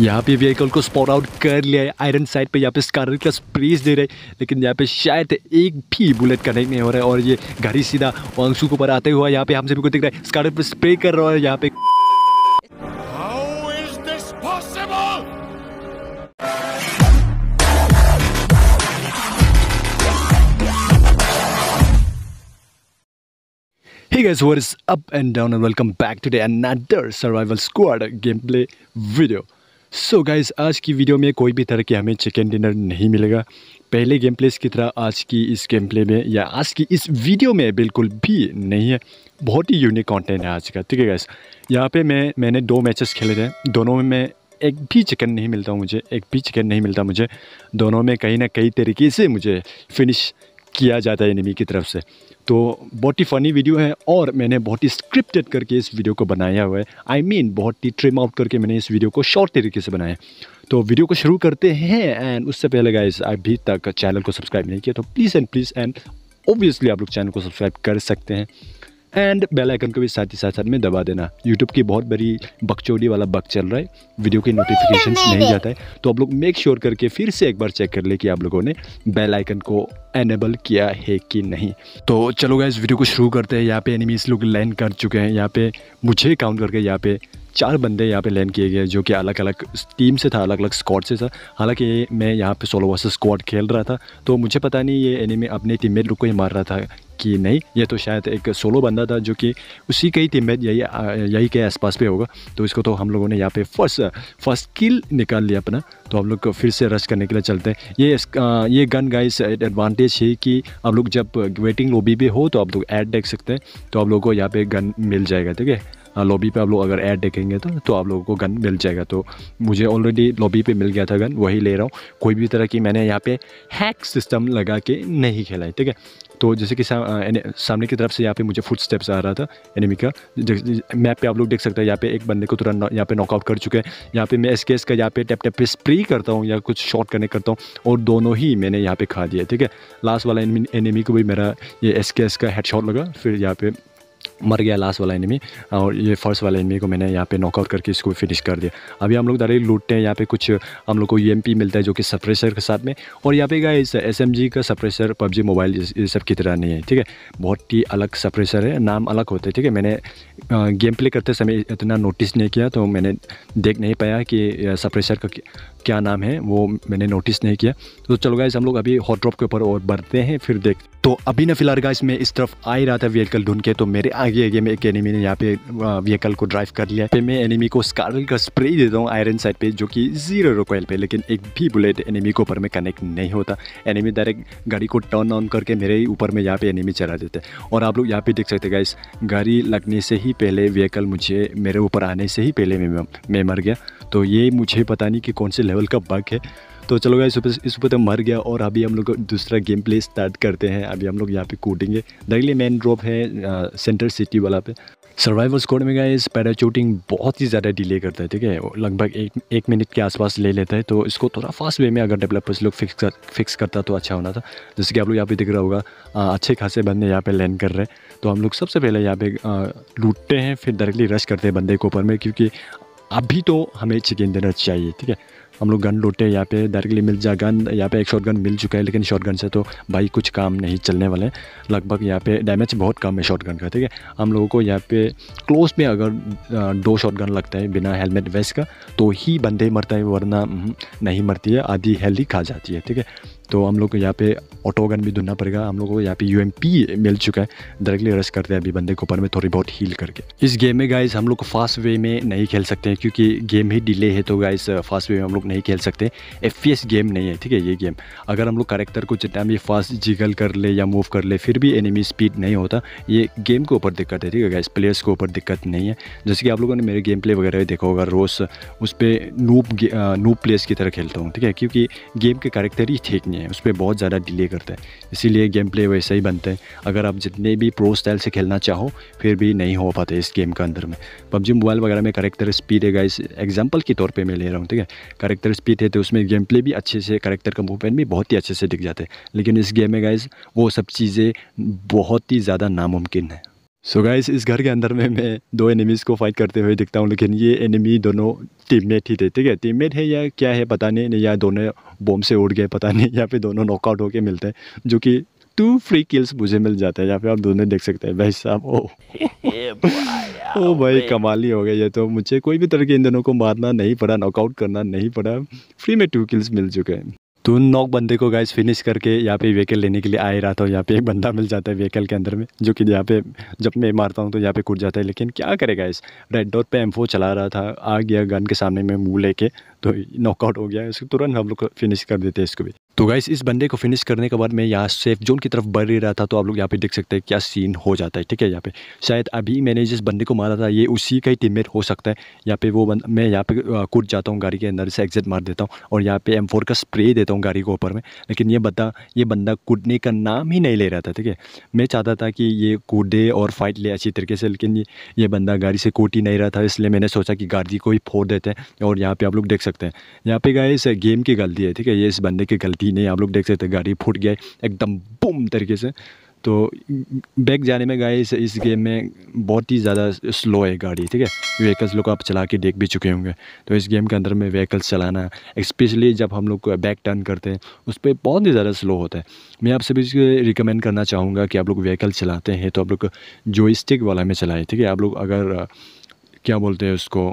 यहाँ पे व्हीकल को स्पॉट आउट कर लिया है आयरन साइड पे यहाँ पे स्कार का स्प्रेस दे रहे लेकिन यहाँ पे शायद एक भी बुलेट कनेक्ट नहीं हो रहा है और ये गाड़ी सीधा वंशु के ऊपर आते हुआ यहाँ पे हम सभी को दिख रहा है स्कार पे स्प्रे कर रहा है यहाँ पे Hey guys, what is up and down and welcome back to the another survival squad gameplay video. So so guys आज की वीडियो में कोई भी तरह के हमें चिकन डिनर नहीं मिलेगा पहले गेम प्लेस की तरह आज की इस गेम प्ले में या आज की इस वीडियो में बिल्कुल भी नहीं है बहुत ही यूनिक कंटेंट है आज का ठीक है गाइस यहाँ पे मैं मैंने दो मैचेस खेले थे दोनों में मैं एक भी चिकन नहीं मिलता मुझे एक भी चिकन नहीं मिलता मुझे दोनों में कहीं ना कहीं तरीके से मुझे फिनिश किया जाता है एनिमी की तरफ से तो बहुत ही फ़नी वीडियो है और मैंने बहुत ही स्क्रिप्टेड करके इस वीडियो को बनाया हुआ है आई I मीन mean, बहुत ही ट्रिम आउट करके मैंने इस वीडियो को शॉर्ट तरीके से बनाया तो वीडियो को शुरू करते हैं एंड उससे पहले गाइस अभी तक चैनल को सब्सक्राइब नहीं किया तो please and please and obviously आप लोग चैनल को सब्सक्राइब कर सकते हैं एंड बेल आइकन को भी साथ ही साथ साथ में दबा देना यूट्यूब की बहुत बड़ी बकचोली वाला बक चल रहा है वीडियो के नोटिफिकेशन नहीं जाता है तो आप लोग मेक श्योर करके फिर से एक बार चेक कर ले कि आप लोगों ने बेल आइकन को एनेबल किया है कि नहीं तो चलो इस वीडियो को शुरू करते हैं यहाँ पे एनिमीज लोग लैंड कर चुके हैं यहाँ पे मुझे काउंट करके यहाँ पे चार बंदे यहाँ पे लैंड किए गए जो कि अलग अलग टीम से था अलग अलग स्क्वाड से था हालांकि मैं यहाँ पे सोलो वर्सेस स्क्वाड खेल रहा था तो मुझे पता नहीं ये एनिमी अपने टीम मेट को ही मार रहा था कि नहीं ये तो शायद एक सोलो बंदा था जो कि उसी का ही टीममेट यही यही के आसपास पे होगा तो इसको तो हम लोगों ने यहाँ पे फर्स्ट फर्स्ट किल निकाल लिया अपना तो हम लोग फिर से रश करने के लिए चलते हैं ये ये गन गाइस एडवांटेज है कि आप लोग जब वेटिंग लोबी भी हो तो आप लोग ऐड देख सकते हैं तो आप लोगों को यहाँ पे गन मिल जाएगा ठीक है लॉबी हाँ, पे आप लोग अगर ऐड देखेंगे तो तो आप लोगों को गन मिल जाएगा तो मुझे ऑलरेडी लॉबी पे मिल गया था गन वही ले रहा हूँ कोई भी तरह की मैंने यहाँ पे हैक सिस्टम लगा के नहीं खेला है ठीक है तो जैसे कि सा, सामने की तरफ से यहाँ पे मुझे फुट स्टेप्स आ रहा था एनिमी का मैप पे आप लोग देख सकते हैं यहाँ पे एक बंदे को तुरंत यहाँ पे नॉकआउट कर चुके हैं यहाँ पे मैं एसकेएस का यहाँ पे टैप टैप पे स्प्रे करता हूँ या कुछ शॉट कनेक्ट करता हूँ और दोनों ही मैंने यहाँ पे खा दिया ठीक है लास्ट वाला एनिमी को भी मेरा ये एस का हेड लगा फिर यहाँ पे मर गया लास्ट वाला एनिमी और ये फर्स्ट वाला एनिमी को मैंने यहाँ पे नॉकआउट करके इसको फिनिश कर दिया अभी हम लोग डायरेक्ट लूटते हैं यहाँ पे कुछ हम लोग को ई e मिलता है जो कि सप्रेसर के साथ में और यहाँ पे इस एस का सप्रेसर पबजी मोबाइल ये सब की तरह नहीं है ठीक है बहुत ही अलग सप्रेसर है नाम अलग होते हैं ठीक है मैंने गेम प्ले करते समय इतना नोटिस नहीं किया तो मैंने देख नहीं पाया कि सप्रेसर का क्या नाम है वो मैंने नोटिस नहीं किया तो चलो गाइस हम लोग अभी हॉट ड्रॉप के ऊपर और बढ़ते हैं फिर देख तो अभी ना फिलहाल गाइस मैं इस तरफ आ ही रहा था व्हीकल ढूंढ के तो मेरे आ आगे आगे में एक एनिमी ने यहाँ पे व्हीकल को ड्राइव कर लिया फिर मैं एनिमी को स्कारल का स्प्रे देता हूँ आयरन साइड पे जो कि जीरो रोकोयल पे लेकिन एक भी बुलेट एनिमी के ऊपर में कनेक्ट नहीं होता एनिमी डायरेक्ट गाड़ी को टर्न ऑन करके मेरे ही ऊपर में यहाँ पे एनिमी चला देते हैं और आप लोग यहाँ पे देख सकते हैं गाइस गाड़ी लगने से ही पहले व्हीकल मुझे मेरे ऊपर आने से ही पहले मैं मर गया तो ये मुझे पता नहीं कि कौन से लेवल का बग है तो चलो गाइस इस ऊपर तो मर गया और अभी हम लोग दूसरा गेम प्ले स्टार्ट करते हैं अभी हम लोग यहाँ पे कूटेंगे डायरेक्टली मेन ड्रॉप है सेंट्रल सेंटर सिटी वाला पे सर्वाइवल स्कोड में गाइस पैराचूटिंग बहुत ही ज़्यादा डिले करता है ठीक है लगभग एक एक मिनट के आसपास ले लेता है तो इसको थोड़ा फास्ट वे में अगर डेवलपर्स लोग फिक्स कर फिक्स करता तो अच्छा होना था जैसे कि आप लोग यहाँ पे दिख रहा होगा अच्छे खासे बंदे यहाँ पे लैंड कर रहे हैं तो हम लोग सबसे पहले यहाँ पे लूटते हैं फिर डायरेक्टली रश करते हैं बंदे के ऊपर में क्योंकि अभी तो हमें चिकन डिनर चाहिए ठीक है हम लोग गन लूटे यहाँ पे डायरेक्टली मिल जा गन यहाँ पे एक शॉट गन मिल चुका है लेकिन शॉट गन से तो भाई कुछ काम नहीं चलने वाले हैं लगभग यहाँ पे डैमेज बहुत कम है शॉट गन का ठीक है हम लोगों को यहाँ पे क्लोज में अगर दो शॉट गन लगता है बिना हेलमेट वेस्ट का तो ही बंदे मरता है वरना हम्म, नहीं मरती है आधी हेल्दी खा जाती है ठीक है तो हम लोग को यहाँ पे ऑटो गन भी धुनना पड़ेगा हम लोग को यहाँ पे यू मिल चुका है डायरेक्टली रश करते हैं अभी बंदे को ऊपर में थोड़ी बहुत हील करके इस गेम में गाइज़ हम लोग को फास्ट वे में नहीं खेल सकते हैं क्योंकि गेम ही डिले है तो गाइज़ फास्ट वे में हम लोग नहीं खेल सकते एफ गेम नहीं है ठीक है ये गेम अगर हम लोग करेक्टर को जितना भी फास्ट जिगल कर ले या मूव कर ले फिर भी एनिमी स्पीड नहीं होता ये गेम के ऊपर दिक्कत है ठीक है गाइज प्लेयर्स के ऊपर दिक्कत नहीं है जैसे कि आप लोगों ने मेरे गेम प्ले वगैरह देखा होगा रोज़ उस पर नूप नूप प्लेयर्स की तरह खेलता हूँ ठीक है क्योंकि गेम के करेक्टर ही ठीक नहीं नहीं है उस पर बहुत ज़्यादा डिले करता है इसीलिए गेम प्ले वैसे ही बनते हैं अगर आप जितने भी प्रो स्टाइल से खेलना चाहो फिर भी नहीं हो पाते इस गेम के अंदर में पबजी मोबाइल वगैरह में करेक्टर स्पीड है इस एग्जाम्पल के तौर पर मैं ले रहा हूँ ठीक है करेक्टर स्पीड है तो उसमें गेम प्ले भी अच्छे से करेक्टर का मूवमेंट भी बहुत ही अच्छे से दिख जाते हैं लेकिन इस गेम में गाइज वो सब चीज़ें बहुत ही ज़्यादा नामुमकिन है सो so गाइस इस घर के अंदर में मैं दो एनिमीज़ को फाइट करते हुए दिखता हूँ लेकिन ये एनिमी दोनों टीममेट ही थे ठीक है टीममेट है या क्या है पता नहीं या दोनों बॉम्ब से उड़ गए पता नहीं या फिर दोनों नॉकआउट होके मिलते हैं जो कि टू फ्री किल्स मुझे मिल जाते हैं या फिर आप दोनों देख सकते हैं भाई साहब ओ ओ भाई कमाल ही हो गया ये तो मुझे कोई भी तरह के इन दोनों को मारना नहीं पड़ा नॉकआउट करना नहीं पड़ा फ्री में टू किल्स मिल चुके हैं तो उन नौ बंदे को गैस फिनिश करके यहाँ पे व्हीकल लेने के लिए आ ही रहा था यहाँ पे एक बंदा मिल जाता है व्हीकल के अंदर में जो कि यहाँ पे जब मैं मारता हूँ तो यहाँ पे कूद जाता है लेकिन क्या करे गाइस रेड डॉट पे एम चला रहा था आ गया गन के सामने में मुँह लेके तो नॉकआउट हो गया है उसको तुरंत हम लोग फिनिश कर देते हैं इसको भी तो गाइस इस बंदे को फिनिश करने के बाद मैं यहाँ सेफ जोन की तरफ बढ़ ही रहा था तो आप लोग यहाँ पे देख सकते हैं क्या सीन हो जाता है ठीक है यहाँ पे शायद अभी मैंने जिस बंदे को मारा था ये उसी का ही टीममेट हो सकता है यहाँ पे वो बंद मैं यहाँ पे कूद जाता हूँ गाड़ी के अंदर से एग्जिट मार देता हूँ और यहाँ पे एम का स्प्रे देता हूँ गाड़ी के ऊपर में लेकिन ये बंदा ये बंदा कूदने का नाम ही नहीं ले रहा था ठीक है मैं चाहता था कि ये कूदे और फाइट ले अच्छी तरीके से लेकिन ये बंदा गाड़ी से कूट ही नहीं रहा था इसलिए मैंने सोचा कि गाड़ी को ही फोड़ देते हैं और यहाँ पर आप लोग देख सकते सकते हैं यहाँ पे गाइस गेम की गलती है ठीक है ये इस बंदे की गलती नहीं आप लोग देख सकते हैं गाड़ी फूट गया एकदम बुम तरीके से तो बैक जाने में गाइस इस गेम में बहुत ही ज़्यादा स्लो है गाड़ी ठीक है व्हीकल्स लोग आप चला के देख भी चुके होंगे तो इस गेम के अंदर में व्हीकल्स चलाना स्पेशली जब हम लोग बैक टर्न करते हैं उस पर बहुत ही ज़्यादा स्लो होता है मैं आप सभी रिकमेंड करना चाहूँगा कि आप लोग व्हीकल चलाते हैं तो आप लोग जो स्टिक वाला में चलाएँ ठीक है आप लोग अगर क्या बोलते हैं उसको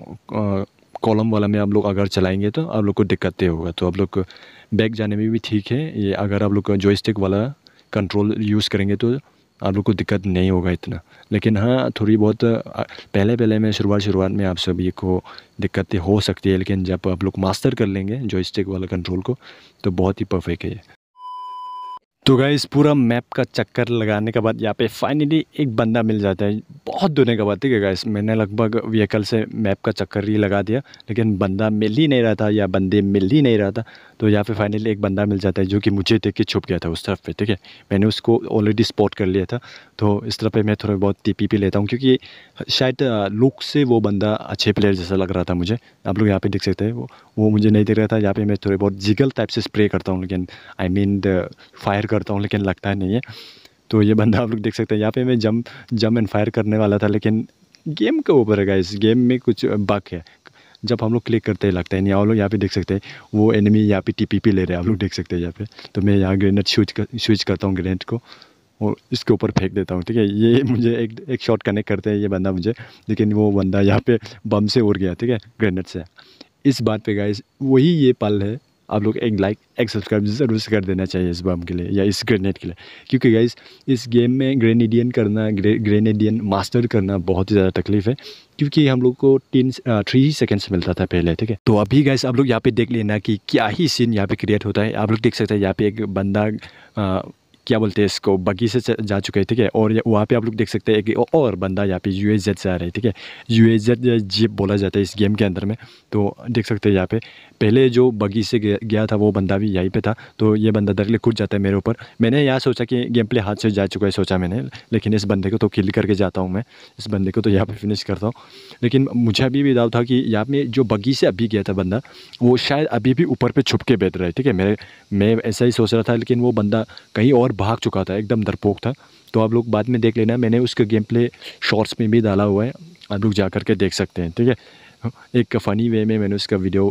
कॉलम वाला में आप लोग अगर चलाएंगे तो आप लोग को दिक्कतें होगा तो आप लोग बैक जाने में भी ठीक है ये अगर आप लोग जॉयस्टिक वाला कंट्रोल यूज़ करेंगे तो आप लोग को दिक्कत नहीं होगा इतना लेकिन हाँ थोड़ी बहुत पहले पहले में शुरुआत शुरुआत में आप सभी को दिक्कतें हो सकती है लेकिन जब आप लोग मास्टर कर लेंगे जॉयस्टिक वाला कंट्रोल को तो बहुत ही परफेक्ट है तो गए पूरा मैप का चक्कर लगाने के बाद यहाँ पे फाइनली एक बंदा मिल जाता है बहुत धोने के बाद ठीक है गैस मैंने लगभग व्हीकल से मैप का चक्कर ही लगा दिया लेकिन बंदा मिल ही नहीं रहा था या बंदे मिल ही नहीं रहा था तो यहाँ पे फाइनली एक बंदा मिल जाता है जो कि मुझे देख के छुप गया था उस तरफ पे ठीक है मैंने उसको ऑलरेडी स्पॉट कर लिया था तो इस तरफ पर मैं थोड़ा बहुत टी पी लेता हूँ क्योंकि शायद लुक से वो बंदा अच्छे प्लेयर जैसा लग रहा था मुझे आप लोग यहाँ पर देख सकते हैं वो वो मुझे नहीं देख रहा था यहाँ पर मैं थोड़े बहुत जिगल टाइप से स्प्रे करता हूँ लेकिन आई मीन फायर करता हूँ लेकिन लगता है नहीं है तो ये बंदा आप लोग देख सकते हैं यहाँ पे मैं जम जम एंड फायर करने वाला था लेकिन गेम के ऊपर है इस गेम में कुछ बक है जब हम लोग क्लिक करते हैं लगता है नहीं आप लोग यहाँ पे देख सकते हैं वो एनिमी यहाँ पे टीपीपी ले रहे हैं आप लोग देख सकते हैं यहाँ पे तो मैं यहाँ ग्रेनेड स्विच कर स्विच करता हूँ ग्रेनेड को और इसके ऊपर फेंक देता हूँ ठीक है ये मुझे एक एक शॉट कनेक्ट करते हैं ये बंदा मुझे लेकिन वो बंदा यहाँ पे बम से उड़ गया ठीक है ग्रेनेड से इस बात पे गए वही ये पल है आप लोग एक लाइक एक सब्सक्राइब ज़रूर से कर देना चाहिए इस बम के लिए या इस ग्रेनेड के लिए क्योंकि गाइज इस गेम में ग्रेनेडियन करना ग्रे, ग्रेनेडियन मास्टर करना बहुत ही ज़्यादा तकलीफ है क्योंकि हम लोग को तीन थ्री ही सेकेंड्स मिलता था पहले ठीक है तो अभी गाइज आप लोग यहाँ पे देख लेना कि क्या ही सीन यहाँ पे क्रिएट होता है आप लोग देख सकते हैं यहाँ पे एक बंदा आ, क्या बोलते हैं इसको बगी से जा चुके हैं ठीक है और वहाँ पे आप लोग देख सकते हैं कि और बंदा यहाँ पे यू एस से आ रहा है ठीक है यू एस जीप बोला जाता है इस गेम के अंदर में तो देख सकते हैं यहाँ पे पहले जो बगी से गया था वो बंदा भी यहीं पे था तो ये बंदा डायरेक्टली कूद जाता है मेरे ऊपर मैंने यहाँ सोचा कि गेम प्ले हाथ से जा चुका है सोचा मैंने लेकिन इस बंदे को तो किल करके जाता हूँ मैं इस बंदे को तो यहाँ पर फिनिश करता हूँ लेकिन मुझे अभी भी डाउट था कि यहाँ पे जो बगी से अभी गया था बंदा वो शायद अभी भी ऊपर पर छुप के बैठ रहा है ठीक है मेरे मैं ऐसा ही सोच रहा था लेकिन वो बंदा कहीं और भाग चुका था एकदम दरपोक था तो आप लोग बाद में देख लेना मैंने उसका गेम प्ले शॉर्ट्स में भी डाला हुआ है आप लोग जा कर के देख सकते हैं ठीक है एक फ़नी वे में मैंने उसका वीडियो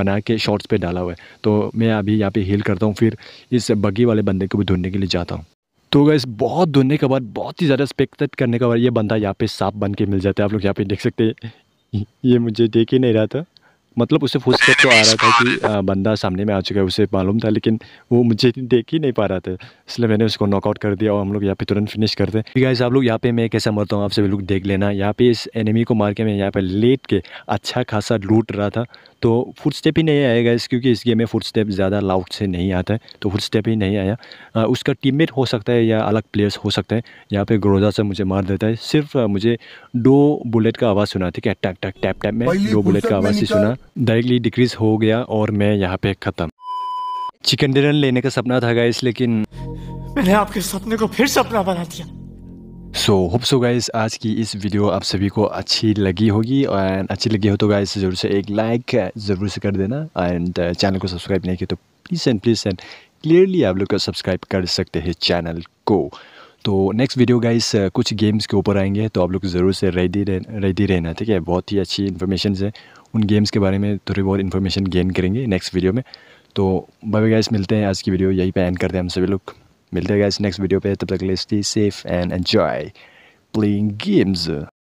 बना के शॉर्ट्स पे डाला हुआ है तो मैं अभी यहाँ पे हील करता हूँ फिर इस बगी वाले बंदे को भी ढूंढने के लिए जाता हूँ तो इस बहुत ढूंढने के बाद बहुत ही ज़्यादा स्पेक्ट करने के बाद ये बंदा यहाँ पे सांप बन के मिल जाता है आप लोग यहाँ पे देख सकते हैं ये मुझे देख ही नहीं रहा था मतलब उसे फुस तो आ रहा था कि बंदा सामने में आ चुका है उसे मालूम था लेकिन वो मुझे देख ही नहीं पा रहा था इसलिए मैंने उसको नॉकआउट कर दिया और हम लोग यहाँ पे तुरंत फिनिश करते हैं आप लोग यहाँ पे मैं कैसा मरता हूँ आप सभी लोग देख लेना यहाँ पे इस एनिमी को मार के मैं यहाँ पे लेट के अच्छा खासा लूट रहा था तो फुट स्टेप ही नहीं आएगा इस क्योंकि इस गेम में फुट स्टेप ज़्यादा लाउड से नहीं आता है तो फुट स्टेप ही नहीं आया आ, उसका टीममेट हो सकता है या अलग प्लेयर्स हो सकता है यहाँ पे ग्रोजा से मुझे मार देता है सिर्फ मुझे दो बुलेट का आवाज़ सुना ठीक है टैप टैप टैप टैप में दो बुलेट का आवाज़ ही सुना डायरेक्टली डिक्रीज़ हो गया और मैं यहाँ पे ख़त्म चिकन डिनर लेने का सपना था गाइस लेकिन मैंने आपके सपने को फिर सपना बना दिया सो होप सो गाइस आज की इस वीडियो आप सभी को अच्छी लगी होगी एंड अच्छी लगी हो तो गाइस ज़रूर से एक लाइक ज़रूर से कर देना एंड चैनल को सब्सक्राइब नहीं किया तो please and please and clearly आप लोग सब्सक्राइब कर सकते हैं चैनल को तो नेक्स्ट वीडियो गाइस कुछ गेम्स के ऊपर आएंगे तो आप लोग ज़रूर से रेडी रह, रेडी रहना ठीक है बहुत ही अच्छी इन्फॉर्मेशन है उन गेम्स के बारे में थोड़ी बहुत इन्फॉर्मेशन गेन करेंगे नेक्स्ट वीडियो में तो बाय गाइस मिलते हैं आज की वीडियो यहीं पे एंड करते हैं हम सभी लोग मिलते हैं गाइस नेक्स्ट वीडियो पे तब तक ले safe and enjoy playing games